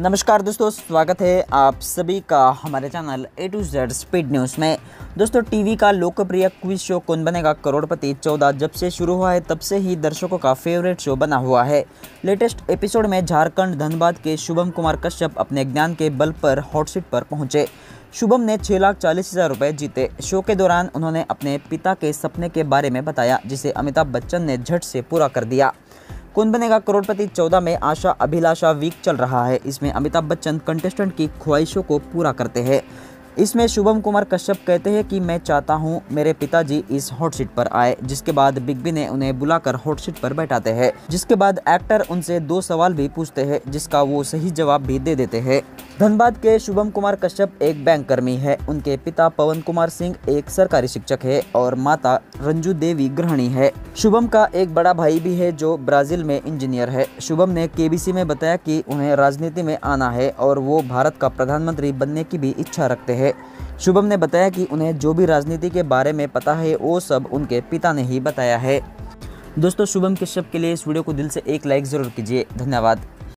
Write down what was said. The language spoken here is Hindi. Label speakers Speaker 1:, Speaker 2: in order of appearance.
Speaker 1: नमस्कार दोस्तों स्वागत है आप सभी का हमारे channel A to Z speed news में दोस्तों टीवी का लोकप्रिय क्विज शो कौन बनेगा करोड़पति चौदह जब से शुरू हुआ है तब से ही दर्शकों का फेवरेट शो बना हुआ है लेटेस्ट एपिसोड में झारखंड धनबाद के शुभम कुमार कश्यप अपने ज्ञान के बल पर हॉटसीट पर पहुंचे शुभम ने छः लाख चालीस हज़ार रुपये जीते शो के दौरान उन्होंने अपने पिता के सपने के बारे में बताया जिसे अमिताभ बच्चन ने झट से पूरा कर दिया कौन बनेगा करोड़पति चौदह में आशा अभिलाषा वीक चल रहा है इसमें अमिताभ बच्चन कंटेस्टेंट की ख्वाहिशों को पूरा करते हैं इसमें शुभम कुमार कश्यप कहते हैं कि मैं चाहता हूं मेरे पिताजी इस हॉट सीट पर आए जिसके बाद बिग बी ने उन्हें बुलाकर हॉट सीट पर बैठाते हैं जिसके बाद एक्टर उनसे दो सवाल भी पूछते हैं जिसका वो सही जवाब भी दे देते हैं धनबाद के शुभम कुमार कश्यप एक बैंक कर्मी है उनके पिता पवन कुमार सिंह एक सरकारी शिक्षक है और माता रंजू देवी गृहणी है शुभम का एक बड़ा भाई भी है जो ब्राजील में इंजीनियर है शुभम ने केबीसी में बताया कि उन्हें राजनीति में आना है और वो भारत का प्रधानमंत्री बनने की भी इच्छा रखते हैं शुभम ने बताया कि उन्हें जो भी राजनीति के बारे में पता है वो सब उनके पिता ने ही बताया है दोस्तों शुभम कश्यप के लिए इस वीडियो को दिल से एक लाइक ज़रूर कीजिए धन्यवाद